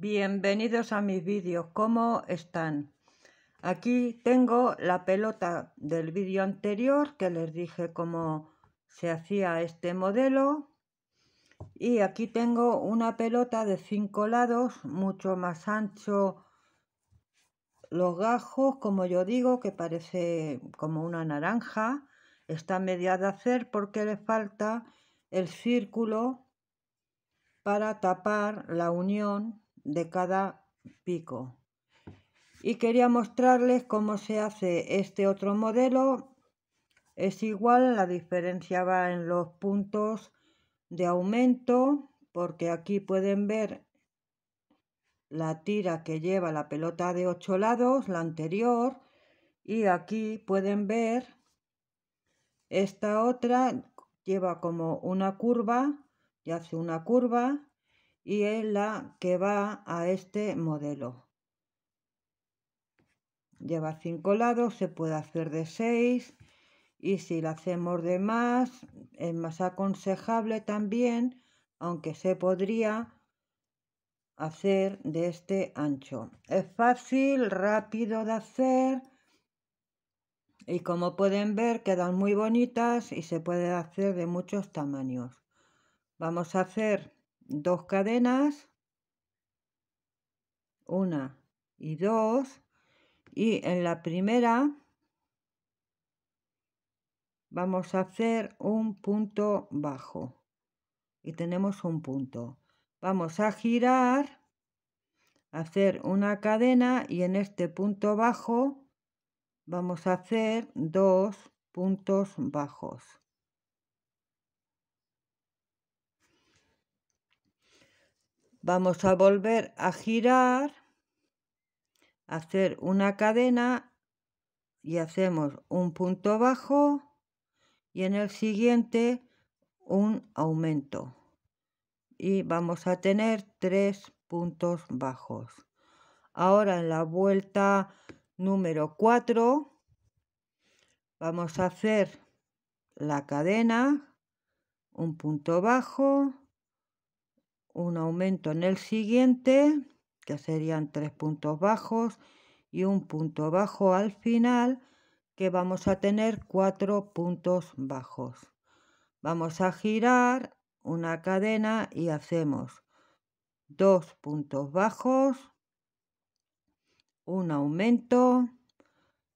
Bienvenidos a mis vídeos, ¿cómo están? Aquí tengo la pelota del vídeo anterior que les dije cómo se hacía este modelo y aquí tengo una pelota de cinco lados, mucho más ancho los gajos, como yo digo, que parece como una naranja, está media de hacer porque le falta el círculo para tapar la unión de cada pico. Y quería mostrarles cómo se hace este otro modelo. Es igual, la diferencia va en los puntos de aumento, porque aquí pueden ver la tira que lleva la pelota de ocho lados, la anterior, y aquí pueden ver esta otra lleva como una curva y hace una curva y es la que va a este modelo. Lleva cinco lados, se puede hacer de seis y si la hacemos de más es más aconsejable también, aunque se podría hacer de este ancho. Es fácil, rápido de hacer y como pueden ver quedan muy bonitas y se puede hacer de muchos tamaños. Vamos a hacer dos cadenas, una y dos, y en la primera vamos a hacer un punto bajo y tenemos un punto. Vamos a girar, hacer una cadena y en este punto bajo vamos a hacer dos puntos bajos. Vamos a volver a girar, hacer una cadena y hacemos un punto bajo y en el siguiente un aumento. Y vamos a tener tres puntos bajos. Ahora en la vuelta número 4 vamos a hacer la cadena, un punto bajo un aumento en el siguiente, que serían tres puntos bajos, y un punto bajo al final, que vamos a tener cuatro puntos bajos. Vamos a girar una cadena y hacemos dos puntos bajos, un aumento,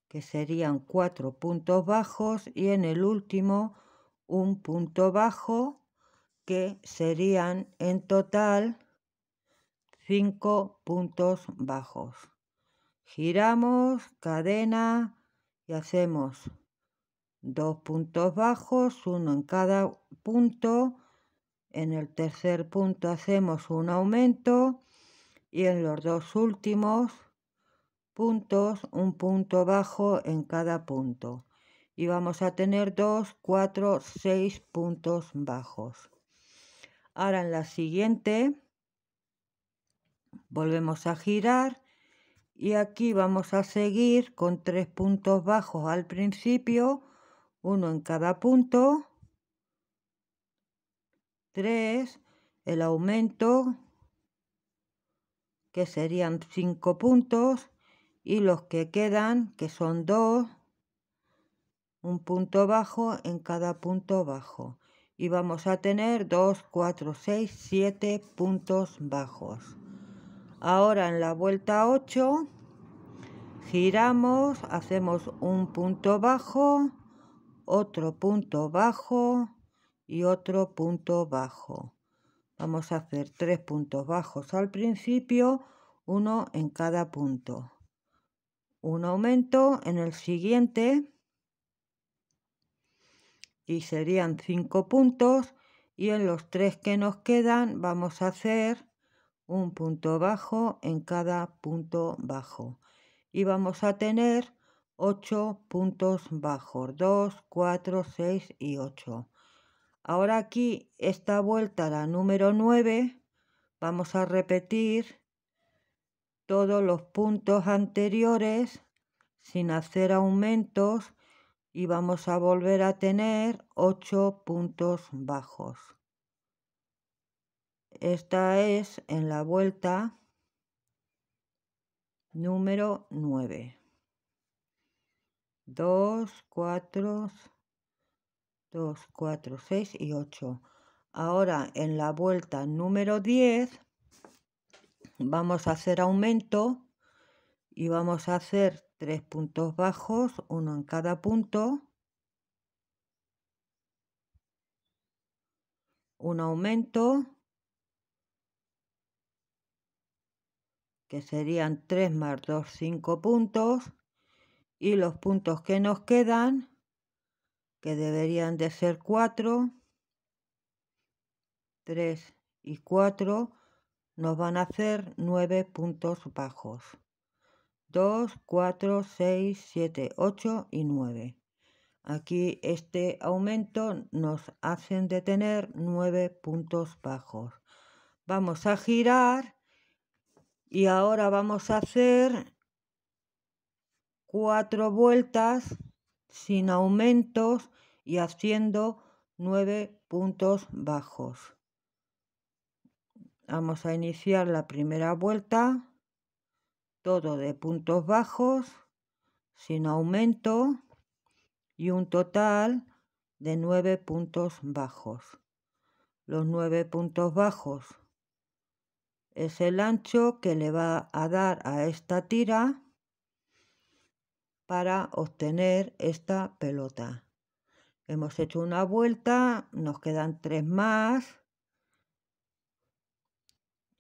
que serían cuatro puntos bajos, y en el último un punto bajo serían en total 5 puntos bajos. Giramos, cadena y hacemos dos puntos bajos, uno en cada punto. En el tercer punto hacemos un aumento y en los dos últimos puntos un punto bajo en cada punto. Y vamos a tener 2, cuatro 6 puntos bajos. Ahora en la siguiente volvemos a girar y aquí vamos a seguir con tres puntos bajos al principio, uno en cada punto, tres, el aumento que serían cinco puntos y los que quedan que son dos, un punto bajo en cada punto bajo y vamos a tener 2, 4, 6, 7 puntos bajos. Ahora en la vuelta 8 giramos, hacemos un punto bajo, otro punto bajo y otro punto bajo. Vamos a hacer tres puntos bajos al principio, uno en cada punto. Un aumento en el siguiente y serían 5 puntos y en los tres que nos quedan vamos a hacer un punto bajo en cada punto bajo y vamos a tener 8 puntos bajos 2 4 6 y 8 ahora aquí esta vuelta la número 9 vamos a repetir todos los puntos anteriores sin hacer aumentos y vamos a volver a tener 8 puntos bajos. Esta es en la vuelta número 9. 2, 4, 2, 4, 6 y 8. Ahora en la vuelta número 10 vamos a hacer aumento y vamos a hacer tres puntos bajos, uno en cada punto, un aumento, que serían 3 más 2, 5 puntos, y los puntos que nos quedan, que deberían de ser 4, 3 y 4, nos van a hacer 9 puntos bajos. 2, 4, 6, 7, 8 y 9. Aquí este aumento nos hacen detener 9 puntos bajos. Vamos a girar y ahora vamos a hacer 4 vueltas sin aumentos y haciendo 9 puntos bajos. Vamos a iniciar la primera vuelta todo de puntos bajos, sin aumento, y un total de nueve puntos bajos. Los nueve puntos bajos es el ancho que le va a dar a esta tira para obtener esta pelota. Hemos hecho una vuelta, nos quedan tres más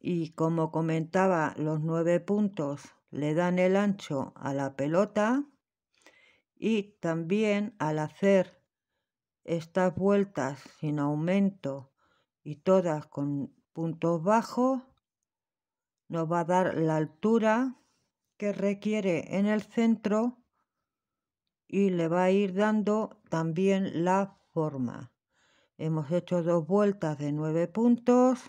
y como comentaba, los nueve puntos le dan el ancho a la pelota y también al hacer estas vueltas sin aumento y todas con puntos bajos, nos va a dar la altura que requiere en el centro y le va a ir dando también la forma. Hemos hecho dos vueltas de nueve puntos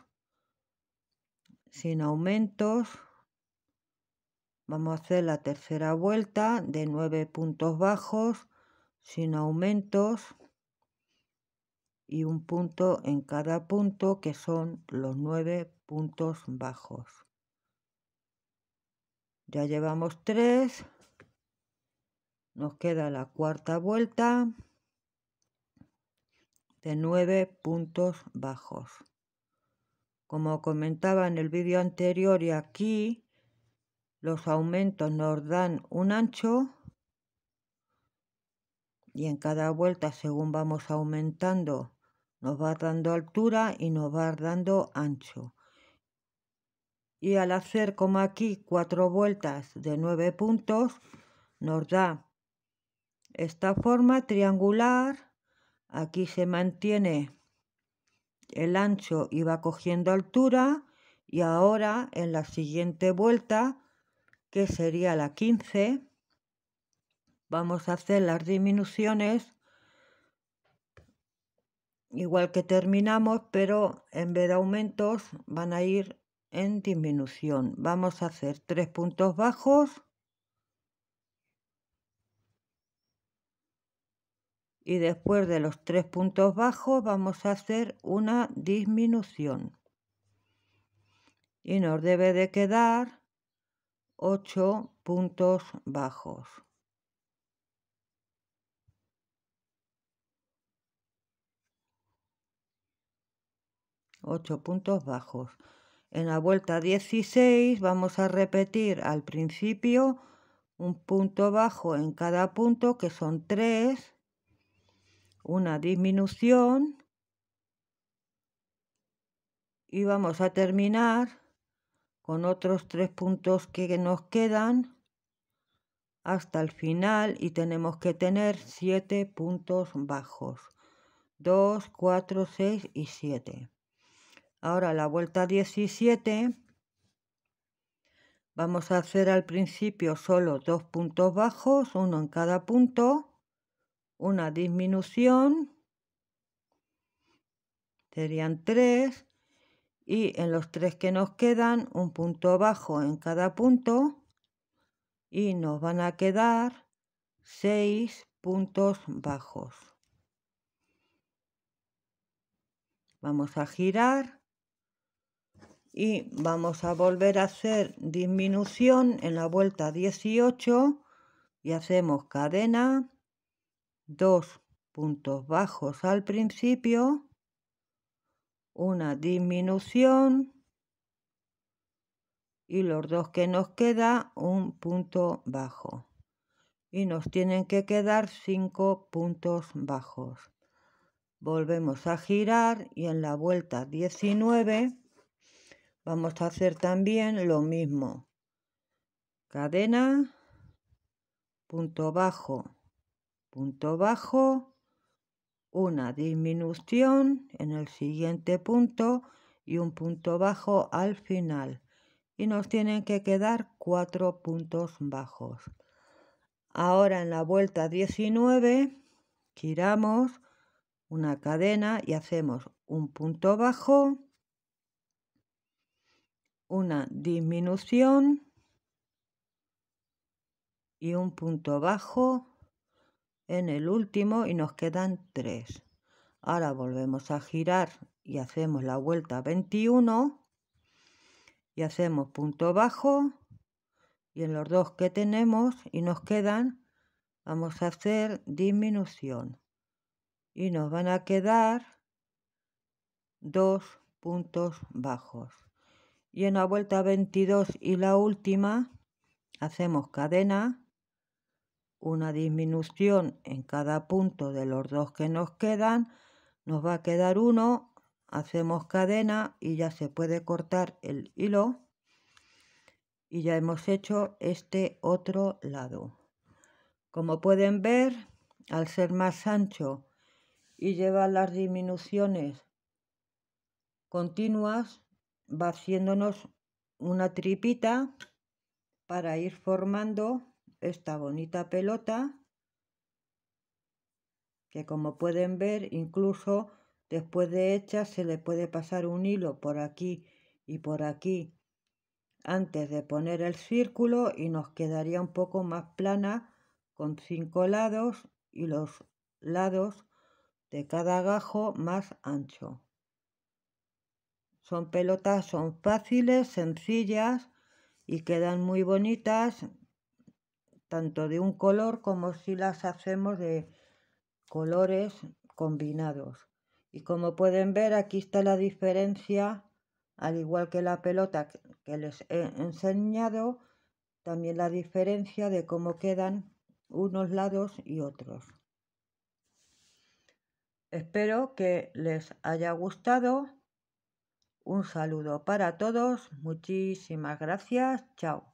sin aumentos. Vamos a hacer la tercera vuelta de nueve puntos bajos sin aumentos y un punto en cada punto que son los nueve puntos bajos. Ya llevamos 3. Nos queda la cuarta vuelta de 9 puntos bajos. Como comentaba en el vídeo anterior y aquí, los aumentos nos dan un ancho y en cada vuelta según vamos aumentando nos va dando altura y nos va dando ancho. Y al hacer como aquí cuatro vueltas de nueve puntos nos da esta forma triangular. Aquí se mantiene el ancho iba cogiendo altura y ahora en la siguiente vuelta, que sería la 15, vamos a hacer las disminuciones igual que terminamos, pero en vez de aumentos van a ir en disminución. Vamos a hacer tres puntos bajos y después de los tres puntos bajos vamos a hacer una disminución. Y nos debe de quedar ocho puntos bajos. Ocho puntos bajos. En la vuelta 16 vamos a repetir al principio un punto bajo en cada punto que son tres una disminución y vamos a terminar con otros tres puntos que nos quedan hasta el final y tenemos que tener siete puntos bajos 2, 4, 6 y 7 ahora la vuelta 17 vamos a hacer al principio solo dos puntos bajos uno en cada punto una disminución, serían tres, y en los tres que nos quedan un punto bajo en cada punto y nos van a quedar seis puntos bajos. Vamos a girar y vamos a volver a hacer disminución en la vuelta 18 y hacemos cadena dos puntos bajos al principio, una disminución y los dos que nos queda un punto bajo. Y nos tienen que quedar cinco puntos bajos. Volvemos a girar y en la vuelta 19 vamos a hacer también lo mismo. Cadena, punto bajo, punto bajo, una disminución en el siguiente punto y un punto bajo al final. Y nos tienen que quedar cuatro puntos bajos. Ahora en la vuelta 19 giramos una cadena y hacemos un punto bajo, una disminución y un punto bajo en el último y nos quedan 3. Ahora volvemos a girar y hacemos la vuelta 21 y hacemos punto bajo y en los dos que tenemos y nos quedan vamos a hacer disminución y nos van a quedar dos puntos bajos y en la vuelta 22 y la última hacemos cadena una disminución en cada punto de los dos que nos quedan, nos va a quedar uno, hacemos cadena y ya se puede cortar el hilo y ya hemos hecho este otro lado. Como pueden ver, al ser más ancho y llevar las disminuciones continuas, va haciéndonos una tripita para ir formando esta bonita pelota que como pueden ver incluso después de hecha se le puede pasar un hilo por aquí y por aquí antes de poner el círculo y nos quedaría un poco más plana con cinco lados y los lados de cada gajo más ancho. Son pelotas, son fáciles, sencillas y quedan muy bonitas tanto de un color como si las hacemos de colores combinados. Y como pueden ver, aquí está la diferencia, al igual que la pelota que les he enseñado, también la diferencia de cómo quedan unos lados y otros. Espero que les haya gustado. Un saludo para todos. Muchísimas gracias. Chao.